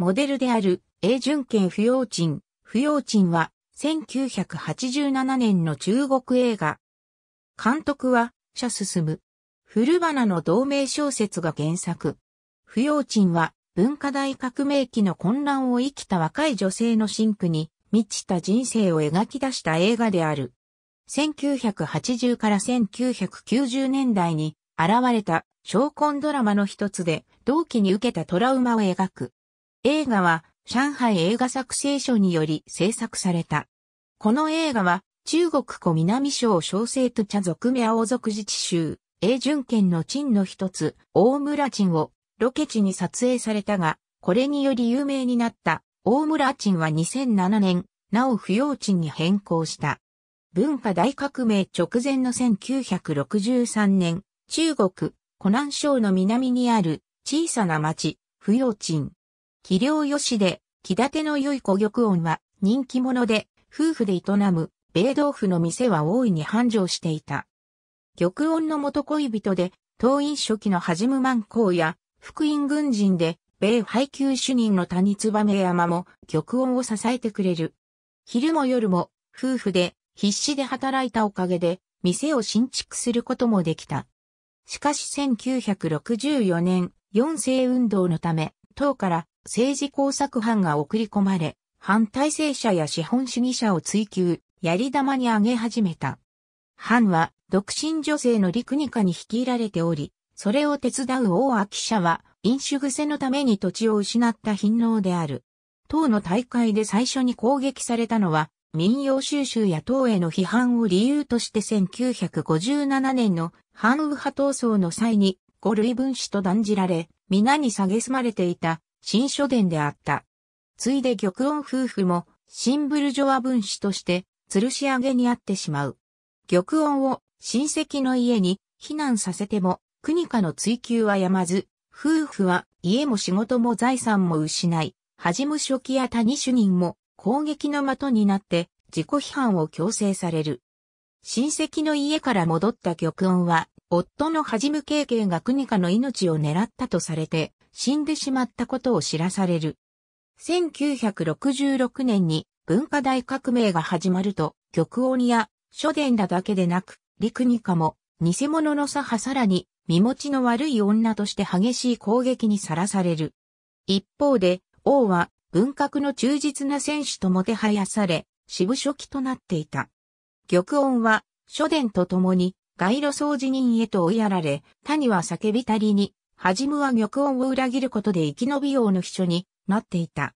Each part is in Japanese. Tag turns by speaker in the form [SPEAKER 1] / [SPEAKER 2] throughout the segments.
[SPEAKER 1] モデルである永順券不要鎮。不要鎮は1987年の中国映画。監督は、シャ進む。古花の同名小説が原作。不要鎮は文化大革命期の混乱を生きた若い女性の真クに満ちた人生を描き出した映画である。1980から1990年代に現れた昇魂ドラマの一つで同期に受けたトラウマを描く。映画は上海映画作成所により制作された。この映画は中国湖南省小生都茶族名王族自治州、英順県の鎮の一つ、大村鎮をロケ地に撮影されたが、これにより有名になった大村鎮は2007年、なお不要鎮に変更した。文化大革命直前の1963年、中国、湖南省の南にある小さな町、不要鎮。器量良しで、気立ての良い小玉音は人気者で、夫婦で営む、米豆腐の店は大いに繁盛していた。玉音の元恋人で、当院初期のはじむ万光や、福音軍人で、米配給主任の谷燕山も、玉音を支えてくれる。昼も夜も、夫婦で、必死で働いたおかげで、店を新築することもできた。しかし1964年、四世運動のため、党から政治工作班が送り込まれ、反体制者や資本主義者を追求、やり玉に挙げ始めた。班は、独身女性の陸二課に率いられており、それを手伝う大秋社は、飲酒癖のために土地を失った貧能である。党の大会で最初に攻撃されたのは、民謡収集や党への批判を理由として1957年の反右派闘争の際に、五類分子と断じられ、皆に蔑まれていた新書伝であった。ついで玉音夫婦も、シンブルジョア分子として、吊るし上げにあってしまう。玉音を親戚の家に避難させても、国家の追求はやまず、夫婦は家も仕事も財産も失い、恥初期や谷主人も攻撃の的になって自己批判を強制される。親戚の家から戻った玉音は、夫の恥む経験が国家の命を狙ったとされて、死んでしまったことを知らされる。1966年に文化大革命が始まると、玉音や書伝らだけでなく、陸にかも、偽物の左派さらに、身持ちの悪い女として激しい攻撃にさらされる。一方で、王は文革の忠実な戦士ともてはやされ、支部書記となっていた。玉音は、書伝と共に、街路掃除人へと追いやられ、谷は叫びたりに、はじむは玉音を裏切ることで生き延びようの秘書になっていた。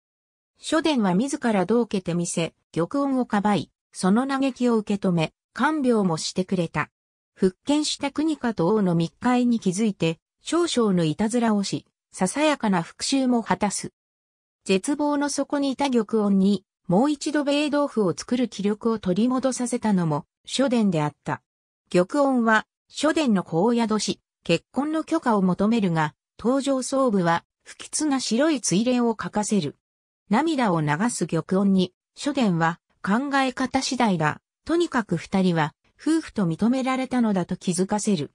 [SPEAKER 1] 書伝は自ら道けてみせ、玉音をかばい、その嘆きを受け止め、看病もしてくれた。復権した国家と王の密会に気づいて、少々のいたずらをし、ささやかな復讐も果たす。絶望の底にいた玉音に、もう一度米豆腐を作る気力を取り戻させたのも、書伝であった。玉音は、書伝の高野年、結婚の許可を求めるが、登場総部は不吉な白い追霊を書かせる。涙を流す玉音に、書伝は考え方次第だ。とにかく二人は夫婦と認められたのだと気づかせる。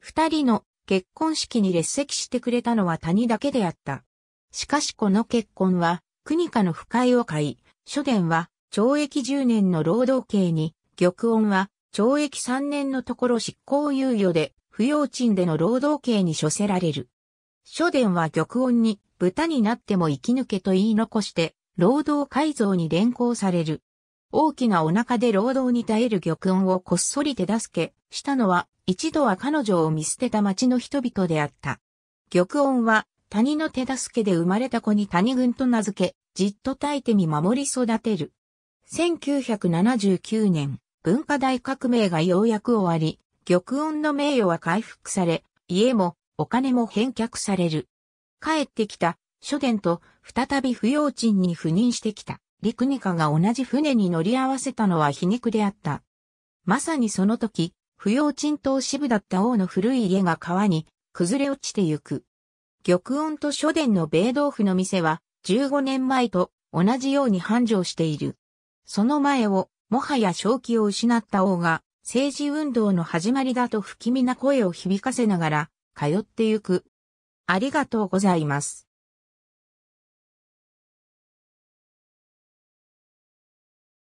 [SPEAKER 1] 二人の結婚式に列席してくれたのは谷だけであった。しかしこの結婚は、国家の不快を買い、書伝は懲役10年の労働刑に、玉音は懲役3年のところ執行猶予で不要賃での労働刑に処せられる。書伝は玉音に豚になっても生き抜けと言い残して、労働改造に連行される。大きなお腹で労働に耐える玉音をこっそり手助けしたのは、一度は彼女を見捨てた町の人々であった。玉音は、谷の手助けで生まれた子に谷軍と名付け、じっと耐えて見守り育てる。1979年、文化大革命がようやく終わり、玉音の名誉は回復され、家もお金も返却される。帰ってきた書殿と再び不要賃に赴任してきた陸ニカが同じ船に乗り合わせたのは皮肉であった。まさにその時、不要賃と支部だった王の古い家が川に崩れ落ちてゆく。玉音と書殿の米豆腐の店は15年前と同じように繁盛している。その前をもはや正気を失った王が政治運動の始まりだと不気味な声を響かせながら通ってゆく。ありがとうございます。